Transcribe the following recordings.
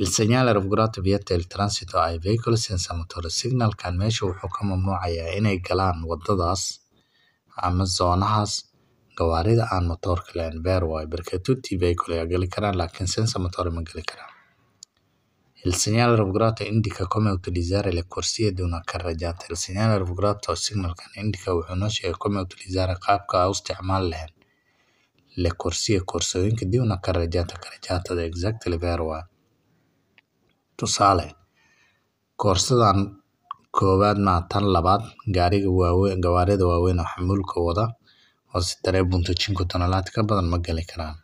Il Señal Aeropuerto Vieto el Tránsito ay Vehicle Sensor Motor Signalkan meesha wuxuu ka mamnuucayaa inay galaan wadadaas ama zoonahaas gawaarida aan matoorka lahayn beer waaye barkatuuti vehicle ayaa gali karaan laakiin sensor motor ma geli karaan El señal revograto indica come utilizzare le corsie di una carreggiata. El señal revograto signalkan indica wuxuu noo sheegay come utilizzare qaabka aa u isticmaali lahayn le corsie koorsooyinka di una carreggiata carreggiatada exactly beer waaye Tusaale, koorsadan koowaad ma tan labaad gawaarida waaweyn oo xamuulka wada oo si tareen punto tonelaad ka badan ma gali karaan.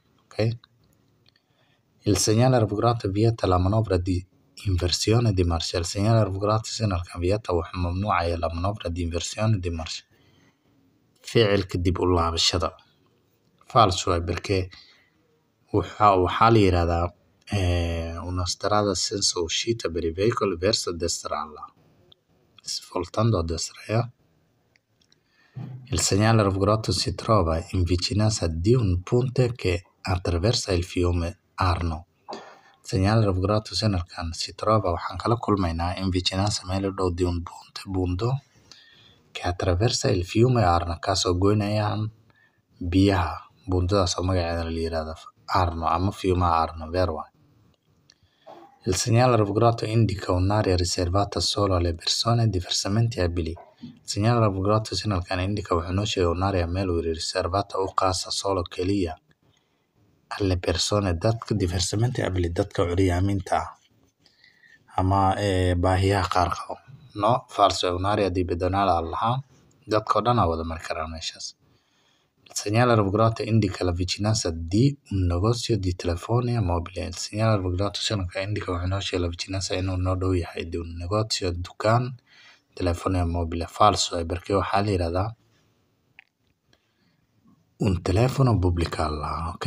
Il segnale raffigurato vieta la manovra di inversione di marcia Il segnale raffigurato signalkan vieta wuxuu mamnuucayaa la manovra di inversione di marcia ficilka dib u laabashada. False waaye barkee waxaa la yiraahdaa. E, una strada a senso uscita per i veicoli verso Destralla, svoltando a destra. E il segnale rovgrotto si trova in vicinanza di un ponte che attraversa il fiume Arno. Il segnale rovgrotto sanarkan si trova waxaan kala kulmaynaa in vicinanza meel u dhow ponte bundo que attraversa il fiume Arno kaasoo goynayaan biyaha bundadaas oo magaceeda la Arno ama fiumaha Arno beer Il segnale rovesciato indica un'area riservata solo alle persone e diversamente abili. Il segnale rovesciato sinalkaan indica wuxuu un'area meel riservata oo qaas solo kaliya alle persone dadka diversamente abili dadka curyaamiinta ah ama ee baahiyaha qaar qabo no falso un'area di bedonal aan lahaan dhan wada mari karaan meeshaas. Segnala rovigirato indica la vicinanza di un negozio di telefonia e mobile. Il segnale rovigirato sanadka indica wuxuu la vicinanza inuu noo dhow yahay e un negozio dukaan telefonia e mobile. Falso ay barkii waxaa la yiraahdaa un telefono publicalo. Ok.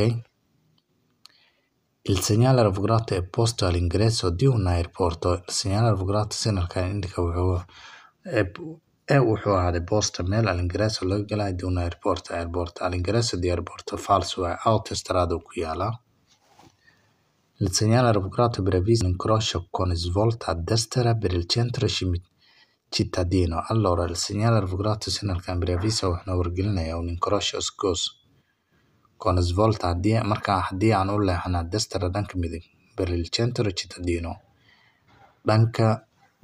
Il segnale rovigirato è posto all'ingresso di un aeroporto. Il segnale rovigirato sanadka indica wuxuu ee wuxuu ahaaday boosta meel alingaraaso laga galayo doona airborta airborta alingaraaso de airborta fals waaye autostrada ku yaalaa il segnale revocato per avviso l'incrocio destra per il centro allora il segnale sinalkan per avviso waxna wargelinayaa un scos con svolta hadii markaa haddii aan u leexana destra dhanka midig per il dhanka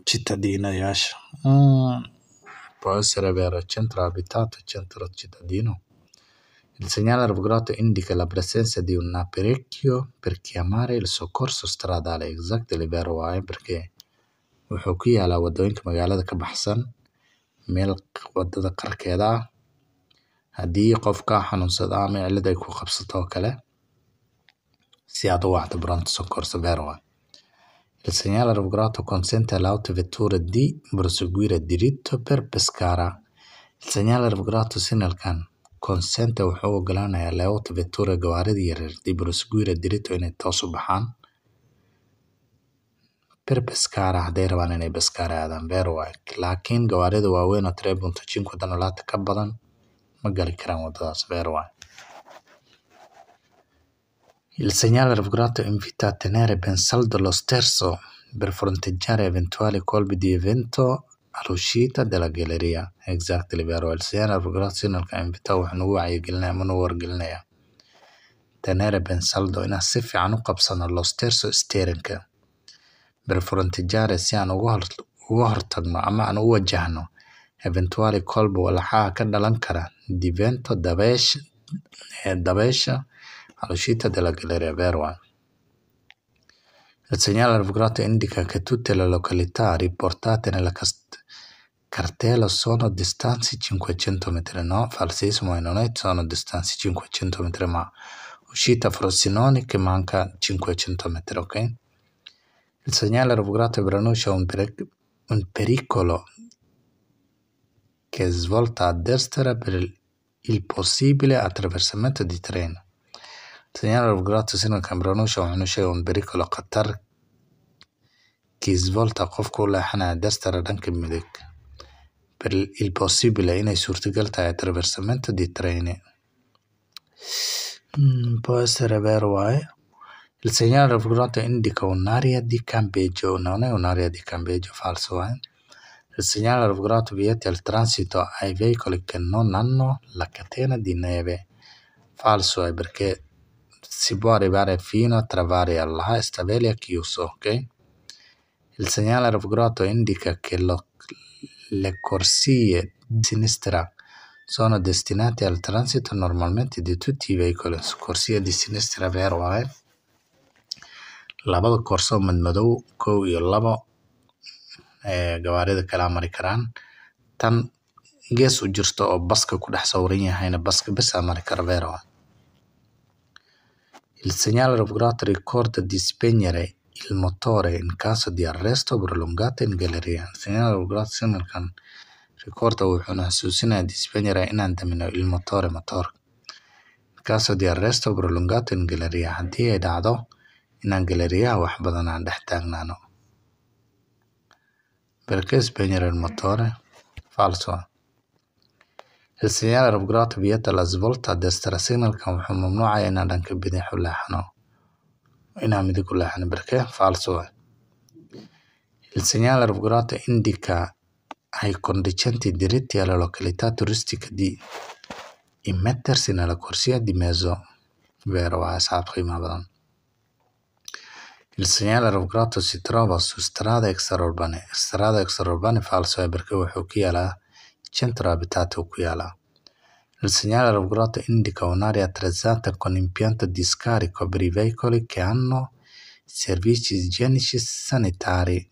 cittadinayaasha hmm può essere vera il centro abitato e centro cittadino. Il segnale arborgato indica la presenza di un apparecchio per chiamare il soccorso stradale. Exact liber waaye markee wuxuu ku yaalaa wadooyinka magaalada ka baxsan meel wadada qarkeeda ah haddii qofka xanuunsada ama cillad ku qabsato oo kale si aad u wacdo baranta soccorso beer L'insegnale ravvelato consente all'autovettura di proseguire diritto per Pescara. Il segnale ravvelato signalkan consente wuxuu ogolaanayaa e l'autovettura gawaaridii yaryar di proseguire diritto inay toos u baxaan per Pescara hadday rabaan inay Pescara aadaan beer waaye laakiin gawaarida waaweyn oo tiray bunta jinku dan laata ka badan ma gali karaan wadadaas beer Il segnale ravvelato invita a tenere ben saldo lo sterzo per fronteggiare eventuali colpi di evento all'uscita dalla galleria. Exactly, vero. Il segnale ravvelato invita waxaan ugu tenere ben saldo inaan si fiican u qabsano lo sterzo steerinka ber fronteggiare si aan uga hortagno ama aan u wajahno eventuali colba walxaha ka dhalan kara divento dabeesha all'uscita della galleria Verwa. Eh? Il segnale arbucato indica che tutte le località riportate nella cartella sono distanze 500 metri, no? Falsissimo, e non è sono distanze 500 metri, ma uscita Frosinone che manca 500 metri, ok? Il segnale arbucato preannuncia un, peric- un pericolo che svolta a destra per il possibile attraversamento di treno. Segnala rugolato sida kaamiranuusha wuxuu sheegay in berri kale Qatar Kiisvolta qofka u leexanaya dartara dhanka midig per il possibile inay suurtagal tahay attraversamento di treni mm, può essere vero eh? il segnale rugolato indica un'area di campeggio non è un'area di campeggio falso eh? il segnale grotto vieta il transito ai veicoli che non hanno la catena di neve falso è eh, perché si può arrivare fino a travare alla e stavele a chiuso, ok? Il segnale grotto indica che lo, le corsie di sinistra sono destinate al transito normalmente di tutti i veicoli. Corsia di sinistra beer waaye eh? labada koorso madmadow kow iyo labo e gawaarida kala mari karaan tan gees u jirto oo baska ku dhex sawiran yahayna baska bisa mari kara beer waaye eh? Il segnale lavorato ricorda di spegnere il motore in caso di arresto prolungato in galleria. Il segnale lavorato ricorda wuxuuna xasuusinayaa di spegnere inaan damino il motore motor in caso di arresto prolungato in galleria. Haddii ay dhacdo inaan galeriyaha wax badan aan dhex taagnaano. Perché spegnere il motore? Falso. Xilsayal Arbogast Vieta Las Volta Destra signalkan wuxuu mamnuucay inaan dhanka bidixu leexano inaan midigu leexano barkee faalso Il segnale arborato indica ai condizioni diritti alla località turistica di immettersi nella corsia di mezzo vero a Saab qiimo badan Il segnale arborato si trova su strade extraurbane strada extraurbane falso e perché wuxuu ku efficiente rabitate Ucquiala. Il segnale rosso indica un'area attrezzata con impianto di scarico per i veicoli che hanno servizi igienici sanitari.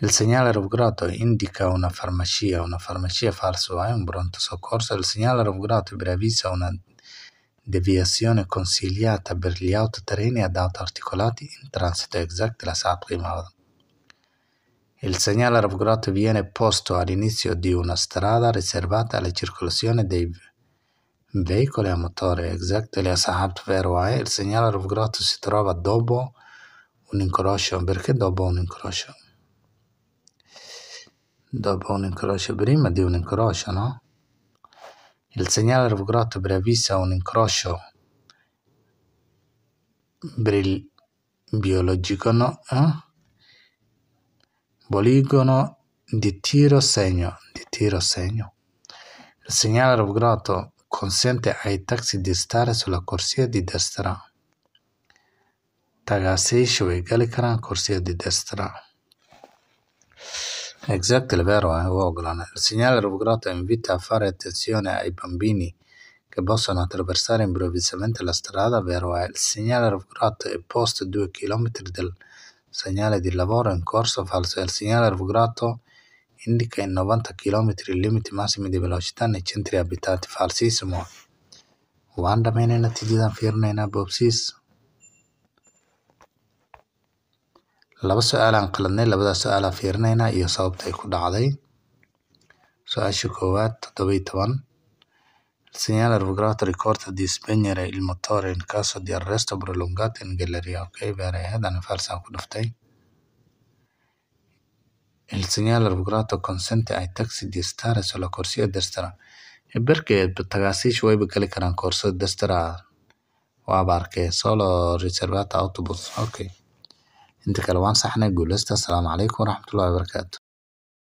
Il segnale rovgrotto indica una farmacia, una farmacia falsa e un pronto soccorso. Il segnale rovgrotto preavvisa una deviazione consigliata per gli autotreni ad auto articolati in transito exact la sa prima il segnale Ravgrot viene posto all'inizio di una strada riservata alla circolazione dei veicoli a motore. Exact le Hauptverwei. Il segnale Ravgrot si trova dopo un incrocio. Perché dopo un incrocio? Dopo un incrocio, prima di un incrocio, no? Il segnale Ravgrot brevissa un incrocio biologico, no? Eh? poligono di tiro segno, di tiro segno. Il segnale rovgrato consente ai taxi di stare sulla corsia di destra. tagaasayshaway gali corsia di destra esatto il vero è eh, u il segnale rovgrato invita a fare attenzione ai bambini che possono attraversare improvvisamente la strada vero è eh, il segnale rovgrato è posto 2 km dal segnale di lavoro in corso falso e il segnale arfograto indica in 90 km limiti massimi di velocità nei centri abitati. Falsissimo. Waan dhamaynay natiijadan fiirinaynaa boobsiis. laba su-aal aan qaladnay labadaas su-aal aan fiirinaynaa iyo sababta ay ku dhacday su-aasha koowaad toddoba toban Segnala rovesciata ricorda di spegnere il motore in caso di arresto prolungato in galleria. Ok, vera ahead, farsa ku Il segnale rovesciato consente ai taxi di stare sulla corsia e destra e perché tagasiishu wayba geli karaan koorsada destra waaba arkay solo reservata autobus. Okay, inta kale waan saxnay guuleysta. Assalaamu calaykum waraxmatullaahi wabarakaatu.